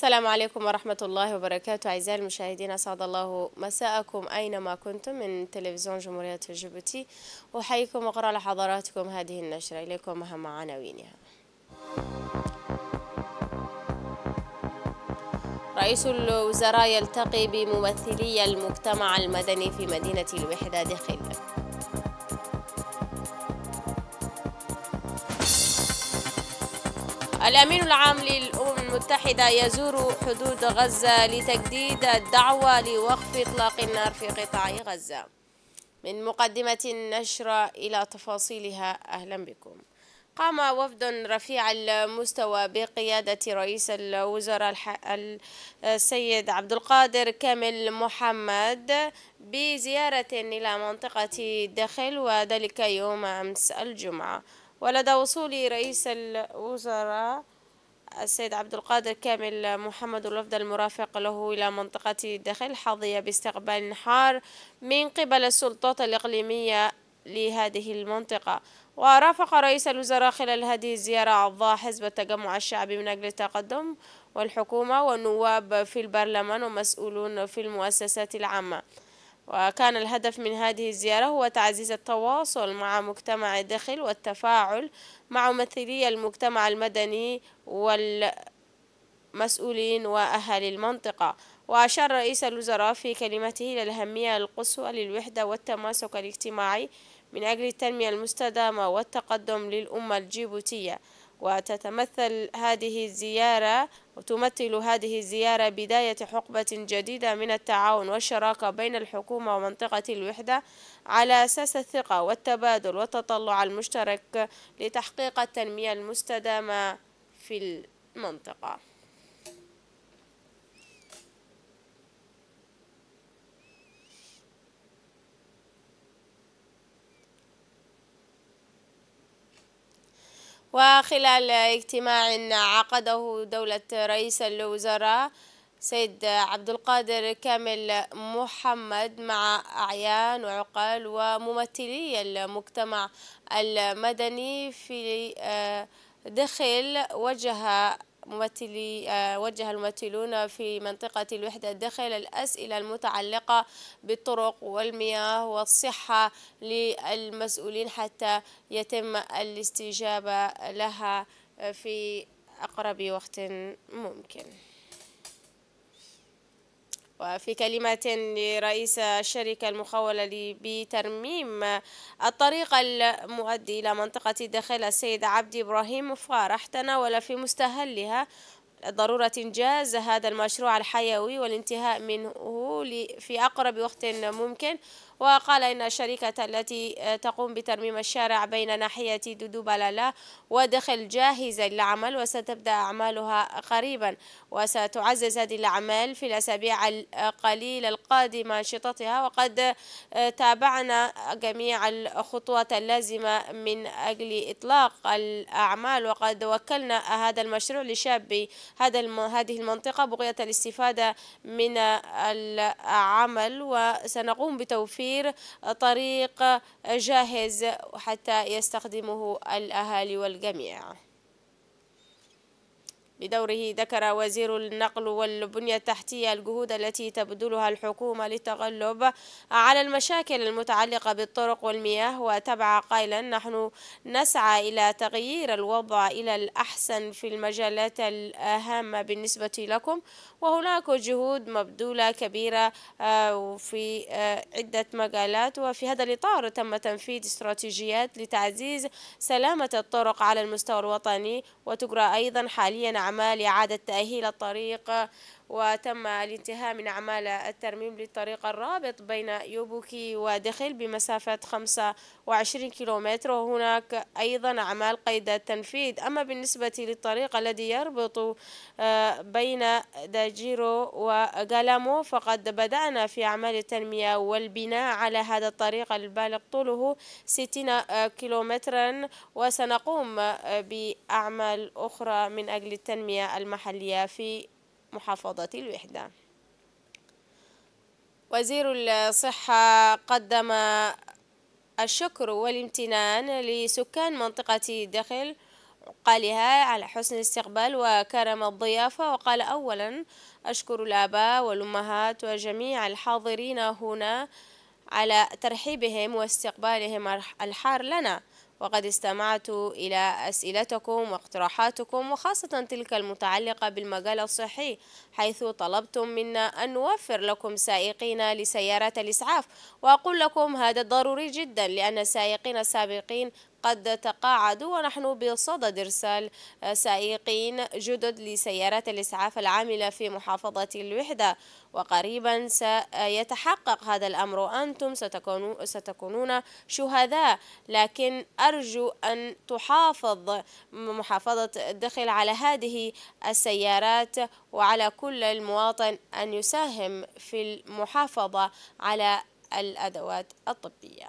السلام عليكم ورحمة الله وبركاته أعزائي المشاهدين أسعد الله مساءكم أينما كنتم من تلفزيون جمهورية جيبوتي أحييكم وأقرأ لحضراتكم هذه النشرة إليكم أهم عناوينها رئيس الوزراء يلتقي بممثلي المجتمع المدني في مدينة الوحدة داخل الأمين العام لل المتحدة يزور حدود غزة لتجديد الدعوة لوقف إطلاق النار في قطاع غزة من مقدمة النشرة إلى تفاصيلها أهلا بكم قام وفد رفيع المستوى بقيادة رئيس الوزراء السيد عبد القادر كامل محمد بزيارة إلى منطقة دخل وذلك يوم أمس الجمعة ولدى وصول رئيس الوزراء السيد عبد القادر كامل محمد الوفد المرافق له إلى منطقة الدخل حظي باستقبال حار من قبل السلطات الإقليمية لهذه المنطقة ورافق رئيس الوزراء خلال هذه الزيارة أعضاء حزب التجمع الشعبي من أجل التقدم والحكومة والنواب في البرلمان ومسؤولون في المؤسسات العامة وكان الهدف من هذه الزيارة هو تعزيز التواصل مع مجتمع الدخل والتفاعل مع ممثلي المجتمع المدني والمسؤولين وأهل المنطقة وأشار رئيس الوزراء في كلمته إلى الأهمية القصوى للوحدة والتماسك الاجتماعي من أجل التنمية المستدامة والتقدم للأمة الجيبوتية وتتمثل هذه الزيارة وتمثل هذه الزيارة بداية حقبة جديدة من التعاون والشراكة بين الحكومة ومنطقة الوحدة على أساس الثقة والتبادل والتطلع المشترك لتحقيق التنمية المستدامة في المنطقة وخلال اجتماع عقده دولة رئيس الوزراء سيد عبد القادر كامل محمد مع أعيان وعقال وممثلي المجتمع المدني في آه، دخل وجه ممثلي آه، وجه الممثلون في منطقة الوحدة الدخل الأسئلة المتعلقة بالطرق والمياه والصحة للمسؤولين حتى يتم الاستجابة لها في أقرب وقت ممكن وفي كلمة لرئيس الشركة المخولة بترميم الطريق المؤدي إلى منطقة الدخل السيد عبد إبراهيم فارح تناول في مستهلها ضرورة إنجاز هذا المشروع الحيوي والانتهاء منه في أقرب وقت ممكن وقال إن الشركة التي آه، تقوم بترميم الشارع بين ناحية دودوبالالا ودخل جاهزة للعمل وستبدأ أعمالها قريبا وستعزز هذه الأعمال في الأسابيع القليلة القادمة أنشطتها وقد آه، تابعنا جميع الخطوات اللازمة من أجل إطلاق الأعمال وقد وكلنا هذا المشروع لشاب هذا هذه المنطقة بغية الاستفادة من العمل وسنقوم بتوفير تسيير طريق جاهز حتى يستخدمه الأهالي والجميع بدوره ذكر وزير النقل والبنية التحتية الجهود التي تبذلها الحكومة للتغلب على المشاكل المتعلقة بالطرق والمياه وتبع قائلا نحن نسعى إلى تغيير الوضع إلى الأحسن في المجالات الهامة بالنسبة لكم وهناك جهود مبذولة كبيرة آه، في آه، عدة مجالات وفي هذا الإطار تم تنفيذ استراتيجيات لتعزيز سلامة الطرق على المستوى الوطني وتجرى أيضا حاليا أعمال إعادة تأهيل الطريق وتم الانتهاء من أعمال الترميم للطريق الرابط بين يوبوكي ودخل بمسافة 25 كيلومتر وهناك أيضا أعمال قيد التنفيذ أما بالنسبة للطريق الذي يربط آه، بين داجيرو وغالامو فقد بدأنا في أعمال التنمية والبناء على هذا الطريق البالغ طوله 60 آه، كيلومترا وسنقوم آه، بأعمال أخرى من أجل التنمية المحلية في محافظة الوحدة وزير الصحة قدم الشكر والامتنان لسكان منطقة دخل قالها على حسن الاستقبال وكرم الضيافة وقال أولا أشكر الآباء والأمهات وجميع الحاضرين هنا على ترحيبهم واستقبالهم الحار لنا وقد استمعت إلى أسئلتكم واقتراحاتكم وخاصة تلك المتعلقة بالمجال الصحي حيث طلبتم منا أن نوفر لكم سائقين لسيارات الإسعاف وأقول لكم هذا ضروري جدا لأن السائقين السابقين قد تقاعدوا ونحن بصدد إرسال آه، سائقين جدد لسيارات الإسعاف العاملة في محافظة الوحدة وقريبا سيتحقق هذا الأمر انتم ستكونون شهداء لكن أرجو أن تحافظ محافظة الدخل على هذه السيارات وعلى كل المواطن أن يساهم في المحافظة على الأدوات الطبية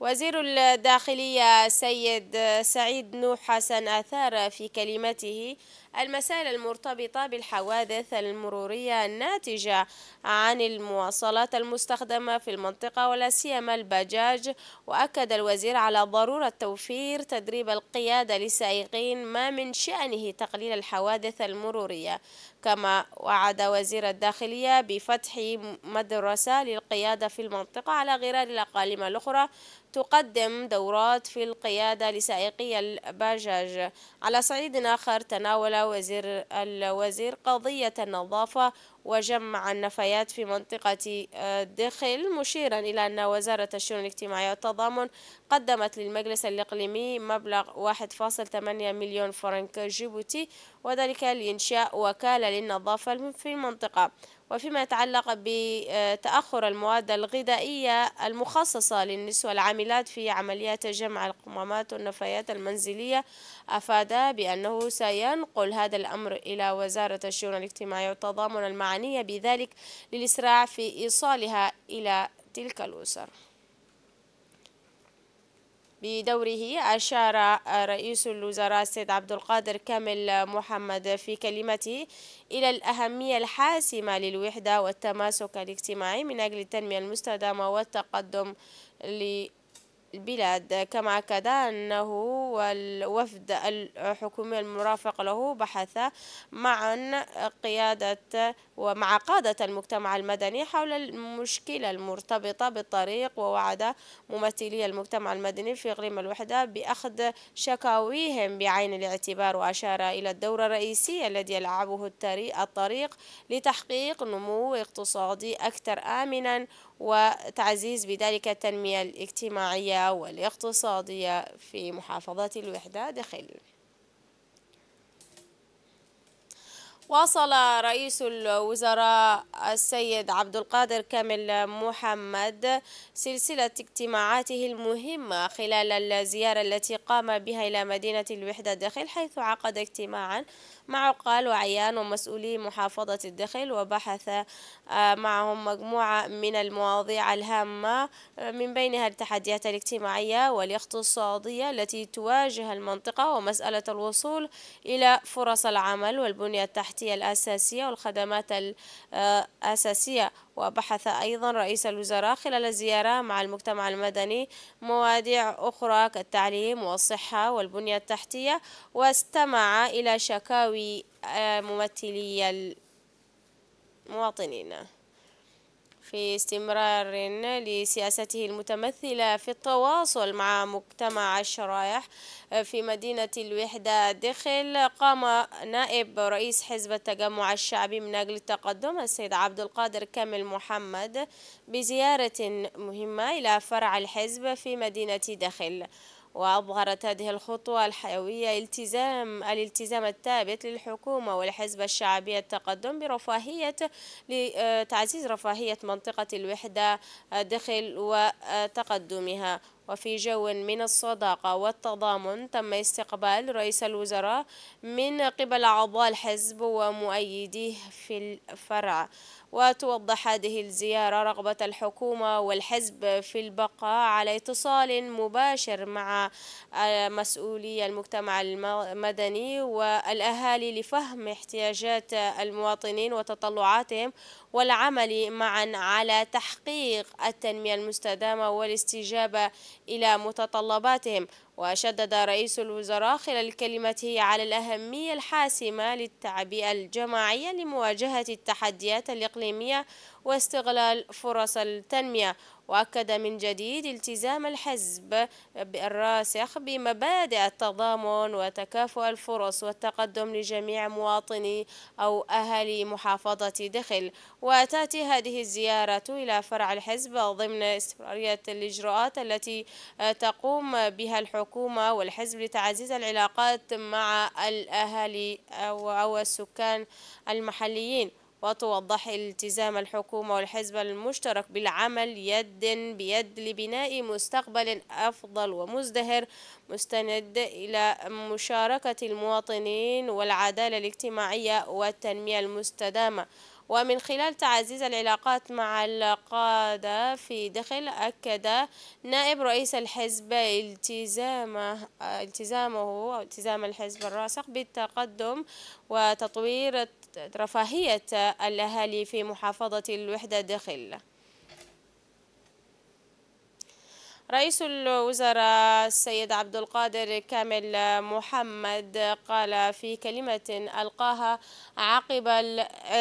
وزير الداخلية سيد سعيد نوح حسن أثار في كلمته المسائل المرتبطة بالحوادث المرورية الناتجة عن المواصلات المستخدمة في المنطقة ولا سيما البجاج وأكد الوزير على ضرورة توفير تدريب القيادة للسائقين ما من شأنه تقليل الحوادث المرورية كما وعد وزير الداخلية بفتح مدرسة للقيادة في المنطقة على غرار الأقاليم الأخرى تقدم دورات في القيادة لسائقي الباجاج على صعيد آخر تناول وزير الوزير قضية النظافة وجمع النفايات في منطقة آه، دخل مشيرا إلى أن وزارة الشؤون الاجتماعية والتضامن قدمت للمجلس الإقليمي مبلغ 1.8 مليون فرنك جيبوتي وذلك لإنشاء وكالة للنظافة في المنطقة وفيما يتعلق بتأخر المواد الغذائية المخصصة للنسوة العاملات في عمليات جمع القمامات والنفايات المنزلية أفاد بأنه سينقل هذا الأمر إلى وزارة الشؤون الاجتماعية والتضامن المعنية بذلك للإسراع في إيصالها إلى تلك الأسر بدوره أشار رئيس الوزراء السيد عبد القادر كامل محمد في كلمته إلى الأهمية الحاسمة للوحدة والتماسك الاجتماعي من أجل التنمية المستدامة والتقدم البلاد كما أكد أنه والوفد الحكومي المرافق له بحث معا قيادة ومع قادة المجتمع المدني حول المشكلة المرتبطة بالطريق ووعد ممثلي المجتمع المدني في إقليم الوحدة بأخذ شكاويهم بعين الاعتبار وأشار إلى الدور الرئيسي الذي يلعبه الطريق لتحقيق نمو اقتصادي أكثر آمنا وتعزيز بذلك التنمية الاجتماعية والاقتصادية في محافظة الوحدة داخل واصل رئيس الوزراء السيد عبد القادر كامل محمد سلسلة اجتماعاته المهمة خلال الزيارة التي قام بها إلى مدينة الوحدة الداخل حيث عقد اجتماعا مع عقال وعيان ومسؤولي محافظة الداخل وبحث آه، معهم مجموعة من المواضيع الهامة آه، من بينها التحديات الاجتماعية والاقتصادية التي تواجه المنطقة ومسألة الوصول إلى فرص العمل والبنية التحتية التحتية الأساسية والخدمات الأساسية وبحث أيضا رئيس الوزراء خلال الزيارة مع المجتمع المدني مواضيع أخرى كالتعليم والصحة والبنية التحتية واستمع إلى شكاوي آه، ممثلي المواطنين في استمرار لسياسته المتمثلة في التواصل مع مجتمع الشرائح في مدينة الوحدة دخل قام نائب رئيس حزب التجمع الشعبي من أجل التقدم السيد عبد القادر كامل محمد بزيارة مهمة إلى فرع الحزب في مدينة دخل وأظهرت هذه الخطوة الحيوية التزام الالتزام الثابت للحكومة والحزب الشعبي التقدم برفاهية لتعزيز آه، رفاهية منطقة الوحدة آه، داخل وتقدمها وفي جو من الصداقة والتضامن تم استقبال رئيس الوزراء من قبل أعضاء الحزب ومؤيديه في الفرع وتوضح هذه الزيارة رغبة الحكومة والحزب في البقاء على اتصال مباشر مع مسؤولي المجتمع المدني والأهالي لفهم احتياجات المواطنين وتطلعاتهم والعمل معا على تحقيق التنمية المستدامة والاستجابة إلى متطلباتهم وشدد رئيس الوزراء خلال كلمته على الأهمية الحاسمة للتعبئة الجماعية لمواجهة التحديات الإقليمية واستغلال فرص التنمية وأكد من جديد التزام الحزب الراسخ بمبادئ التضامن وتكافؤ الفرص والتقدم لجميع مواطني أو أهالي محافظة دخل وتأتي هذه الزيارة إلى فرع الحزب ضمن استمرارية الإجراءات التي تقوم بها الحكومة والحزب لتعزيز العلاقات مع الأهالي أو السكان المحليين وتوضح التزام الحكومة والحزب المشترك بالعمل يد بيد لبناء مستقبل أفضل ومزدهر مستند إلى مشاركة المواطنين والعدالة الاجتماعية والتنمية المستدامة ومن خلال تعزيز العلاقات مع القادة في دخل أكد نائب رئيس الحزب التزامه التزامه أو التزام الحزب الراسخ بالتقدم وتطوير رفاهية الأهالي في محافظة الوحدة داخل رئيس الوزراء السيد عبد القادر كامل محمد قال في كلمة ألقاها عقب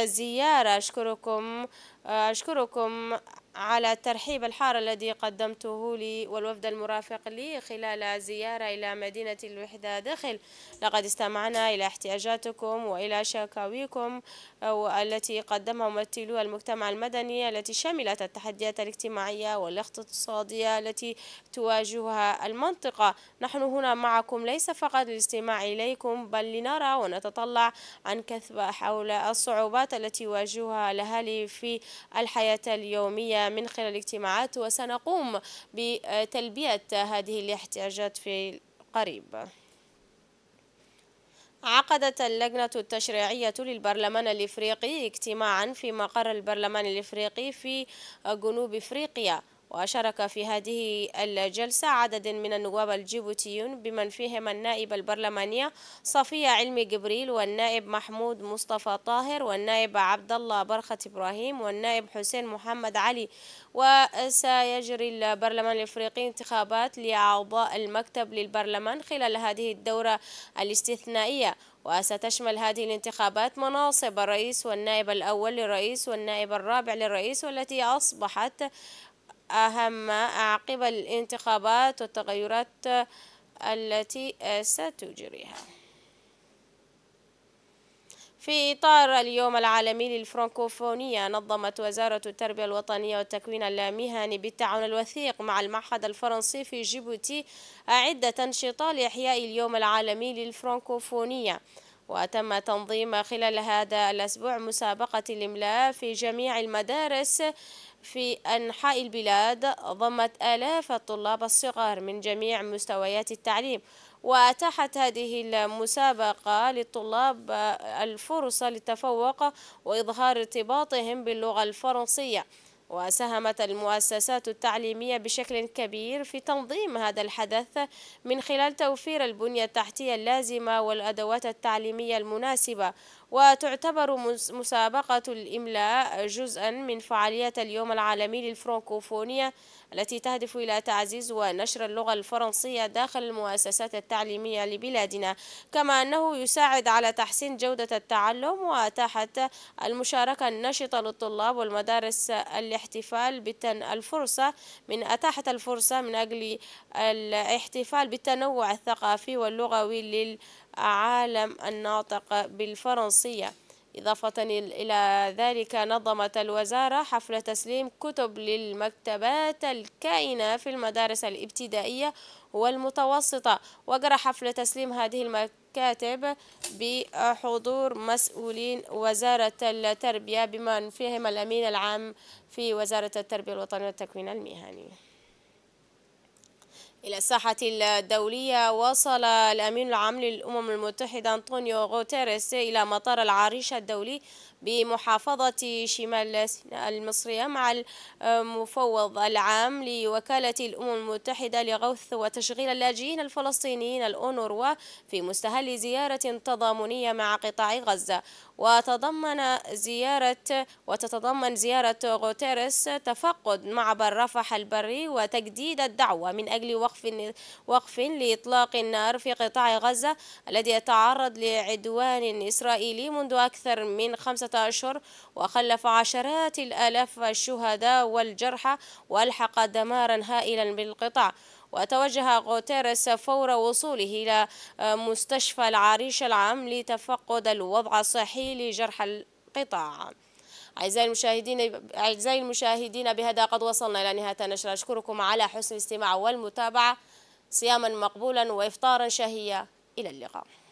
الزيارة أشكركم أشكركم على الترحيب الحار الذي قدمته لي والوفد المرافق لي خلال زيارة إلى مدينة الوحدة داخل لقد استمعنا إلى احتياجاتكم وإلى شكاويكم آه، التي قدمها ممثلو المجتمع المدني التي شملت التحديات الاجتماعية والاقتصادية التي تواجهها المنطقة نحن هنا معكم ليس فقط للاستماع إليكم بل لنرى ونتطلع عن كثبة حول الصعوبات التي يواجهها الأهالي في الحياة اليومية من خلال الاجتماعات وسنقوم بتلبية هذه الاحتياجات في قريب عقدت اللجنة التشريعية للبرلمان الإفريقي اجتماعا في مقر البرلمان الإفريقي في جنوب إفريقيا وشارك في هذه الجلسة عدد من النواب الجيبوتيون بمن فيهم النائب البرلمانية صفية علمي جبريل والنائب محمود مصطفى طاهر والنائب عبد الله برخة إبراهيم والنائب حسين محمد علي وسيجري البرلمان الإفريقي انتخابات لأعضاء المكتب للبرلمان خلال هذه الدورة الاستثنائية وستشمل هذه الانتخابات مناصب الرئيس والنائب الأول للرئيس والنائب الرابع للرئيس والتي أصبحت أهم عقب الانتخابات والتغيرات التي ستجريها في إطار اليوم العالمي للفرنكوفونية نظمت وزارة التربية الوطنية والتكوين اللامهني بالتعاون الوثيق مع المعهد الفرنسي في جيبوتي عدة أنشطة لإحياء اليوم العالمي للفرنكوفونية وتم تنظيم خلال هذا الأسبوع مسابقة الإملاء في جميع المدارس في أنحاء البلاد ضمت آلاف الطلاب الصغار من جميع مستويات التعليم وأتاحت هذه المسابقة للطلاب الفرصة للتفوق وإظهار ارتباطهم باللغة الفرنسية وساهمت المؤسسات التعليمية بشكل كبير في تنظيم هذا الحدث من خلال توفير البنية التحتية اللازمة والأدوات التعليمية المناسبة وتعتبر مسابقة الإملاء جزءا من فعاليات اليوم العالمي للفرانكوفونية التي تهدف إلى تعزيز ونشر اللغة الفرنسية داخل المؤسسات التعليمية لبلادنا كما أنه يساعد على تحسين جودة التعلم وأتاحت المشاركة النشطة للطلاب والمدارس الاحتفال بتن الفرصة من أتاحت الفرصة من أجل الاحتفال بالتنوع الثقافي واللغوي لل عالم الناطق بالفرنسية إضافة إلى ذلك نظمت الوزارة حفل تسليم كتب للمكتبات الكائنة في المدارس الابتدائية والمتوسطة وجرى حفل تسليم هذه المكاتب بحضور مسؤولين وزارة التربية بمن فيهم الأمين العام في وزارة التربية الوطنية والتكوين المهني إلى الساحة الدولية وصل الأمين العام للأمم المتحدة أنطونيو غوتيريس إلى مطار العريش الدولي بمحافظة شمال سيناء المصرية مع المفوض العام لوكالة الأمم المتحدة لغوث وتشغيل اللاجئين الفلسطينيين الأونروا في مستهل زيارة تضامنية مع قطاع غزة وتضمن زيارة وتتضمن زيارة غوتيرس تفقد معبر رفح البري وتجديد الدعوة من أجل وقف وقف لإطلاق النار في قطاع غزة الذي يتعرض لعدوان إسرائيلي منذ أكثر من خمسة أشهر وخلف عشرات الآلاف الشهداء والجرحى وألحق دمارا هائلا بالقطاع وتوجه غوتيرس فور وصوله إلى مستشفى العريش العام لتفقد الوضع الصحي لجرحى القطاع أعزائي المشاهدين أعزائي المشاهدين بهذا قد وصلنا إلى نهاية النشرة أشكركم على حسن الاستماع والمتابعة صياما مقبولا وإفطارا شهيا إلى اللقاء